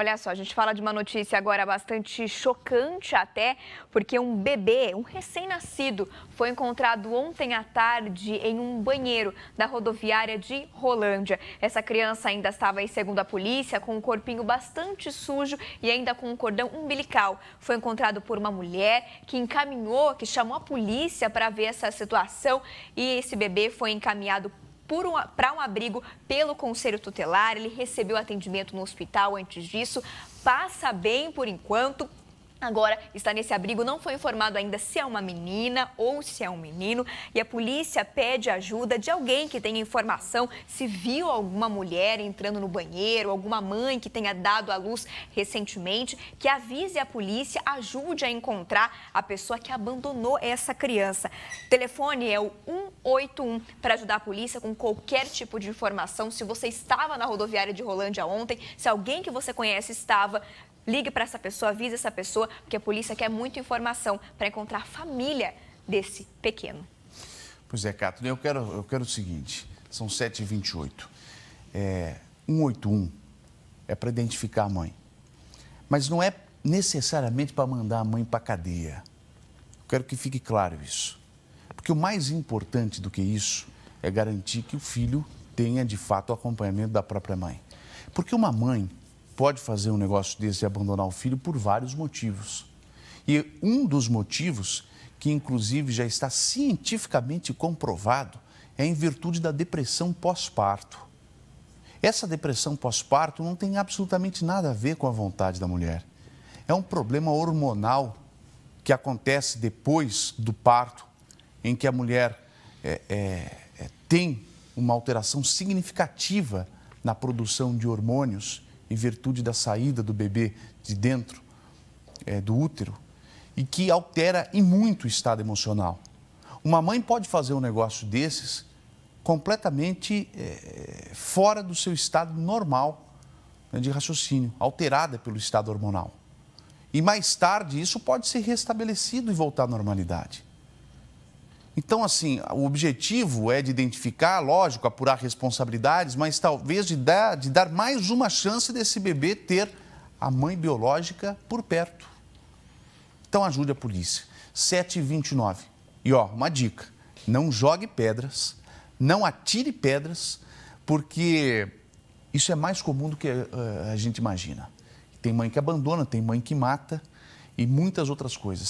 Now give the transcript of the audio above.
Olha só, a gente fala de uma notícia agora bastante chocante até, porque um bebê, um recém-nascido, foi encontrado ontem à tarde em um banheiro da rodoviária de Rolândia. Essa criança ainda estava aí, segundo a polícia, com um corpinho bastante sujo e ainda com um cordão umbilical. Foi encontrado por uma mulher que encaminhou, que chamou a polícia para ver essa situação e esse bebê foi encaminhado para um abrigo pelo Conselho Tutelar. Ele recebeu atendimento no hospital antes disso. Passa bem por enquanto, Agora está nesse abrigo, não foi informado ainda se é uma menina ou se é um menino. E a polícia pede ajuda de alguém que tenha informação se viu alguma mulher entrando no banheiro, alguma mãe que tenha dado à luz recentemente, que avise a polícia, ajude a encontrar a pessoa que abandonou essa criança. O telefone é o 1 181 para ajudar a polícia com qualquer tipo de informação. Se você estava na rodoviária de Rolândia ontem, se alguém que você conhece estava, ligue para essa pessoa, avise essa pessoa, porque a polícia quer muita informação para encontrar a família desse pequeno. Pois é, Cato, né, eu quero, eu quero o seguinte, são 7h28. É, 181 é para identificar a mãe, mas não é necessariamente para mandar a mãe para cadeia. Eu quero que fique claro isso. Porque o mais importante do que isso é garantir que o filho tenha de fato o acompanhamento da própria mãe. Porque uma mãe pode fazer um negócio desse e abandonar o filho por vários motivos. E um dos motivos, que inclusive já está cientificamente comprovado, é em virtude da depressão pós-parto. Essa depressão pós-parto não tem absolutamente nada a ver com a vontade da mulher. É um problema hormonal que acontece depois do parto em que a mulher é, é, é, tem uma alteração significativa na produção de hormônios em virtude da saída do bebê de dentro é, do útero e que altera e muito o estado emocional. Uma mãe pode fazer um negócio desses completamente é, fora do seu estado normal né, de raciocínio, alterada pelo estado hormonal. E mais tarde isso pode ser restabelecido e voltar à normalidade. Então, assim, o objetivo é de identificar, lógico, apurar responsabilidades, mas talvez de dar, de dar mais uma chance desse bebê ter a mãe biológica por perto. Então, ajude a polícia. 729. E, ó, uma dica: não jogue pedras, não atire pedras, porque isso é mais comum do que eh, a gente imagina. Tem mãe que abandona, tem mãe que mata e muitas outras coisas.